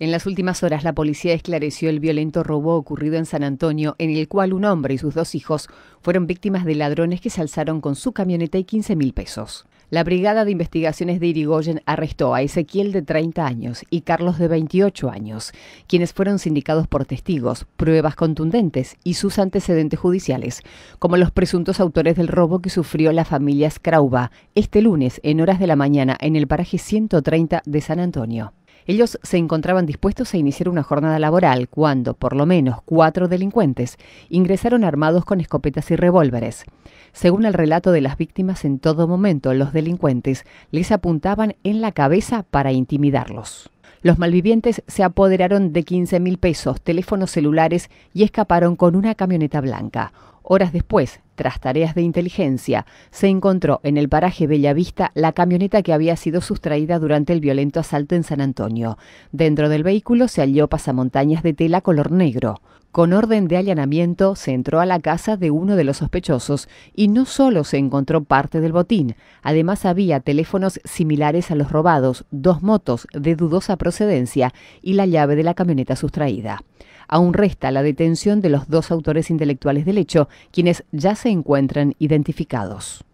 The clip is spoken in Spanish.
En las últimas horas, la policía esclareció el violento robo ocurrido en San Antonio, en el cual un hombre y sus dos hijos fueron víctimas de ladrones que se alzaron con su camioneta y 15 mil pesos. La Brigada de Investigaciones de Irigoyen arrestó a Ezequiel de 30 años y Carlos de 28 años, quienes fueron sindicados por testigos, pruebas contundentes y sus antecedentes judiciales, como los presuntos autores del robo que sufrió la familia Scrauba este lunes en horas de la mañana en el paraje 130 de San Antonio. Ellos se encontraban dispuestos a iniciar una jornada laboral cuando, por lo menos, cuatro delincuentes ingresaron armados con escopetas y revólveres. Según el relato de las víctimas, en todo momento los delincuentes les apuntaban en la cabeza para intimidarlos. Los malvivientes se apoderaron de 15 mil pesos, teléfonos celulares y escaparon con una camioneta blanca. Horas después, tras tareas de inteligencia, se encontró en el paraje Bellavista la camioneta que había sido sustraída durante el violento asalto en San Antonio. Dentro del vehículo se halló pasamontañas de tela color negro. Con orden de allanamiento se entró a la casa de uno de los sospechosos y no solo se encontró parte del botín, además había teléfonos similares a los robados, dos motos de dudosa procedencia y la llave de la camioneta sustraída. Aún resta la detención de los dos autores intelectuales del hecho, quienes ya se encuentran identificados.